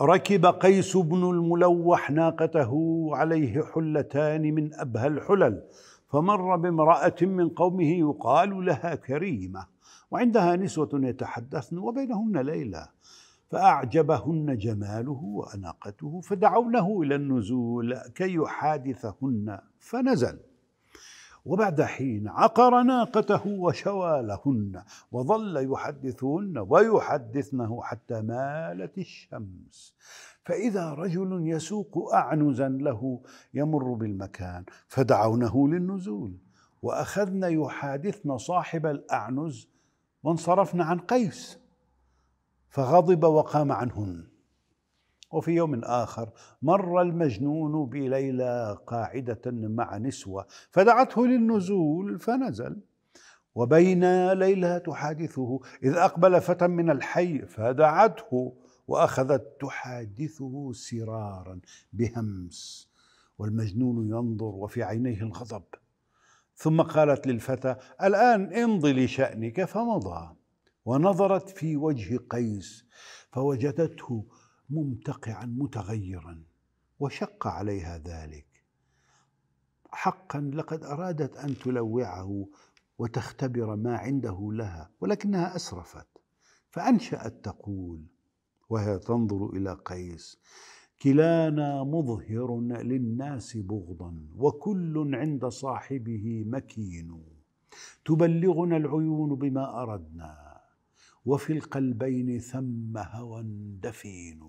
ركب قيس بن الملوح ناقته عليه حلتان من أبهى الحلل فمر بامرأة من قومه يقال لها كريمة وعندها نسوة يتحدثن وبينهن ليلى فأعجبهن جماله وأناقته فدعونه إلى النزول كي يحادثهن فنزل وبعد حين عقر ناقته وشوى لهن وظل يحدثهن ويحدثنه حتى مالت الشمس فإذا رجل يسوق أعنزا له يمر بالمكان فدعونه للنزول وأخذنا يحادثن صاحب الأعنز وانصرفن عن قيس فغضب وقام عنهن وفي يوم آخر مر المجنون بليلى قاعدة مع نسوة فدعته للنزول فنزل وبين ليلى تحادثه إذ أقبل فتى من الحي فدعته وأخذت تحادثه سرارا بهمس والمجنون ينظر وفي عينيه الغضب ثم قالت للفتى الآن امضي لشأنك فمضى ونظرت في وجه قيس فوجدته ممتقعا متغيرا وشق عليها ذلك حقا لقد ارادت ان تلوعه وتختبر ما عنده لها ولكنها اسرفت فانشات تقول وهي تنظر الى قيس كلانا مظهر للناس بغضا وكل عند صاحبه مكين تبلغنا العيون بما اردنا وفي القلبين ثم هوى دفين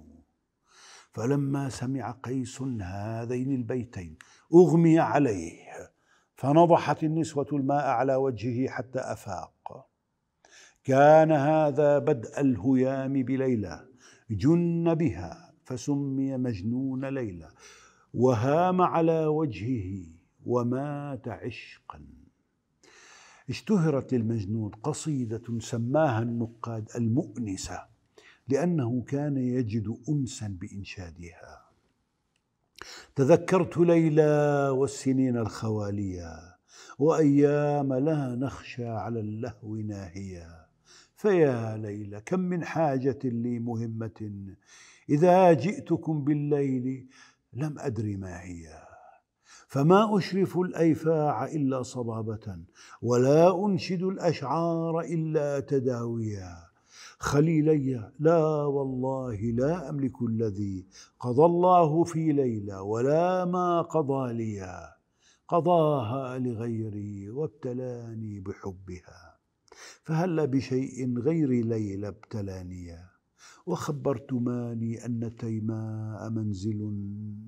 فلما سمع قيس هذين البيتين اغمي عليه فنضحت النسوه الماء على وجهه حتى افاق كان هذا بدء الهيام بليلى جن بها فسمي مجنون ليلى وهام على وجهه ومات عشقا اشتهرت للمجنون قصيدة سماها النقاد المؤنسة لأنه كان يجد أنسا بإنشادها تذكرت ليلى والسنين الخوالية وأيام لا نخشى على اللهو ناهية فيا ليلى كم من حاجة لي مهمة إذا جئتكم بالليل لم أدري ما هي فما أشرف الأيفاع إلا صبابة ولا أنشد الأشعار إلا تداويا خليلي لا والله لا أملك الذي قضى الله في ليلى ولا ما قضى ليا قضاها لغيري وابتلاني بحبها فهل بشيء غير ليلى ابتلانيا وخبرتماني أن تيماء منزل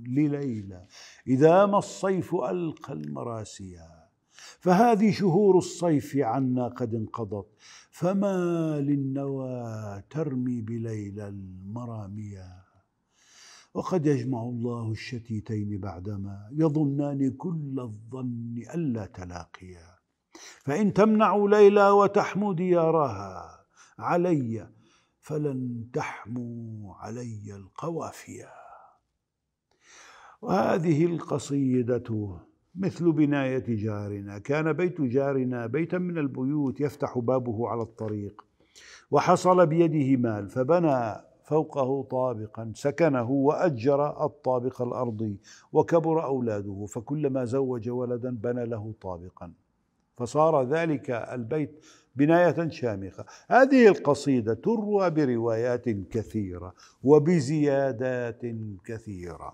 لليلى إذا ما الصيف ألقى المراسيا فهذه شهور الصيف عنا قد انقضت فما للنوى ترمي بليلى المراميا وقد يجمع الله الشتيتين بعدما يظنان كل الظن ألا تلاقيا فإن تمنع ليلى وتحمد يراها علي فلن تحموا علي القوافيا وهذه القصيدة مثل بناية جارنا كان بيت جارنا بيتا من البيوت يفتح بابه على الطريق وحصل بيده مال فبنى فوقه طابقا سكنه وأجر الطابق الأرضي وكبر أولاده فكلما زوج ولدا بنى له طابقا فصار ذلك البيت بناية شامخة هذه القصيدة تروى بروايات كثيرة وبزيادات كثيرة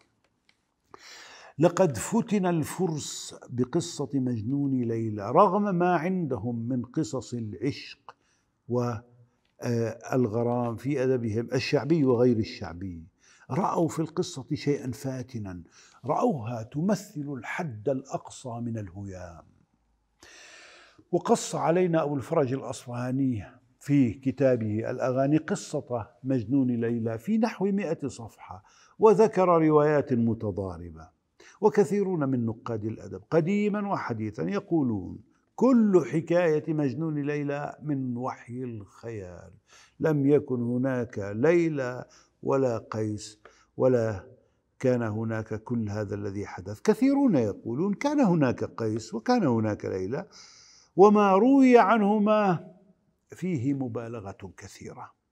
لقد فتن الفرس بقصة مجنون ليلى رغم ما عندهم من قصص العشق والغرام آه، في أدبهم الشعبي وغير الشعبي رأوا في القصة شيئا فاتنا رأوها تمثل الحد الأقصى من الهيام وقص علينا أبو الفرج الأصفهاني في كتابه الأغاني قصة مجنون ليلى في نحو مئة صفحة وذكر روايات متضاربة وكثيرون من نقاد الأدب قديما وحديثا يقولون كل حكاية مجنون ليلى من وحي الخيال لم يكن هناك ليلى ولا قيس ولا كان هناك كل هذا الذي حدث كثيرون يقولون كان هناك قيس وكان هناك ليلى وما روي عنهما فيه مبالغه كثيره